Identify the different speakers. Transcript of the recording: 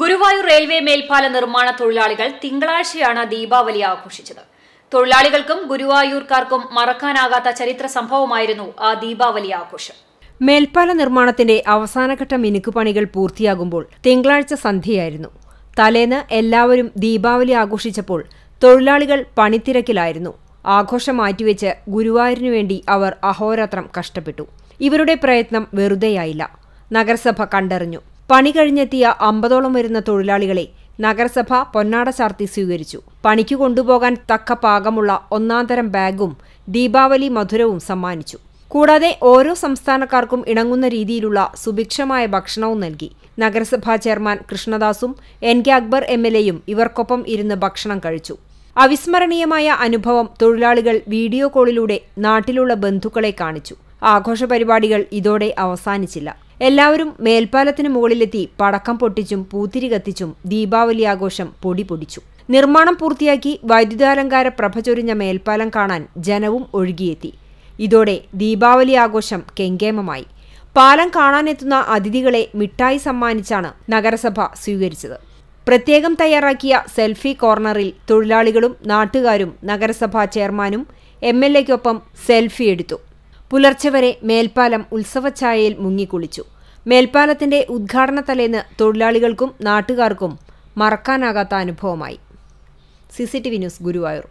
Speaker 1: Guruvayur railway മേൽപ്പാല നിർമ്മാണ തൊഴിലാളികൾ തിങ്കളാഴ്ചയാണ് ദീപാവലി ആഘോഷിച്ചത് തൊഴിലാളികൾക്കും ഗുരുവായൂർക്കാർക്കും മറക്കാനാകാത്ത ചരിത്ര സംഭവമായിരുന്നു ആ ദീപാവലി ആഘോഷം
Speaker 2: മേൽപ്പാല നിർമ്മാണത്തിന്റെ അവസാനഘട്ട മിനുക്കുപണികൾ പൂർത്തിയാകുമ്പോൾ തിങ്കളാഴ്ച സന്ധ്യയായിരുന്നു തലേന്ന് എല്ലാവരും ദീപാവലി ആഘോഷിച്ചപ്പോൾ തൊഴിലാളികൾ പണിത്തിരക്കിലായിരുന്നു ആഘോഷം മാറ്റിവെച്ച് ഗുരുവായൂരിനു വേണ്ടി അവർ അഹോരാത്രം കഷ്ടപ്പെട്ടു ഇവരുടെ പ്രയത്നം വെറുതെയായില്ല നഗരസഭ കണ്ടറിഞ്ഞു പണി കഴിഞ്ഞെത്തിയ അമ്പതോളം വരുന്ന തൊഴിലാളികളെ നഗരസഭ പൊന്നാട ചാർത്തി സ്വീകരിച്ചു പണിക്ക് കൊണ്ടുപോകാൻ തക്ക പാകമുള്ള ഒന്നാംതരം ബാഗും ദീപാവലി മധുരവും സമ്മാനിച്ചു കൂടാതെ ഓരോ സംസ്ഥാനക്കാർക്കും ഇണങ്ങുന്ന രീതിയിലുള്ള സുഭിക്ഷമായ ഭക്ഷണവും നൽകി നഗരസഭാ ചെയർമാൻ കൃഷ്ണദാസും N K Akbar M L എയും ഇവർക്കൊപ്പം ഇരുന്ന് ഭക്ഷണം കഴിച്ചു അവിസ്മരണീയമായ അനുഭവം തൊഴിലാളികൾ വീഡിയോ കോളിലൂടെ നാട്ടിലുള്ള ബന്ധുക്കളെ കാണിച്ചു ആഘോഷ പരിപാടികൾ ഇതോടെ അവസാനിച്ചില്ല എല്ലാവരും മേൽപ്പാലത്തിന് മുകളിലെത്തി പടക്കം പൊട്ടിച്ചും പൂത്തിരി കത്തിച്ചും ദീപാവലി ആഘോഷം പൊടി പൊടിച്ചു നിർമ്മാണം പൂർത്തിയാക്കി വൈദ്യുതാലങ്കാര പ്രഭ ചൊരിഞ്ഞ മേൽപ്പാലം കാണാൻ ജനവും ഒഴുകിയെത്തി ഇതോടെ ദീപാവലി ആഘോഷം കെങ്കേമമായി പാലം കാണാനെത്തുന്ന അതിഥികളെ മിഠായി സമ്മാനിച്ചാണ് നഗരസഭ സ്വീകരിച്ചത് പ്രത്യേകം തയ്യാറാക്കിയ സെൽഫി കോർണറിൽ തൊഴിലാളികളും നാട്ടുകാരും നഗരസഭാ ചെയർമാനും എം എൽ എക്കൊപ്പം സെൽഫി എടുത്തു പുലർച്ചെ വരെ മേൽപ്പാലം ഉത്സവഛായയിൽ മുങ്ങിക്കുളിച്ചു മേൽപ്പാലത്തിന്റെ ഉദ്ഘാടന തലേന്ന് തൊഴിലാളികൾക്കും നാട്ടുകാർക്കും മറക്കാനാകാത്ത അനുഭവമായി സിസിടിവി ന്യൂസ് ഗുരുവായൂർ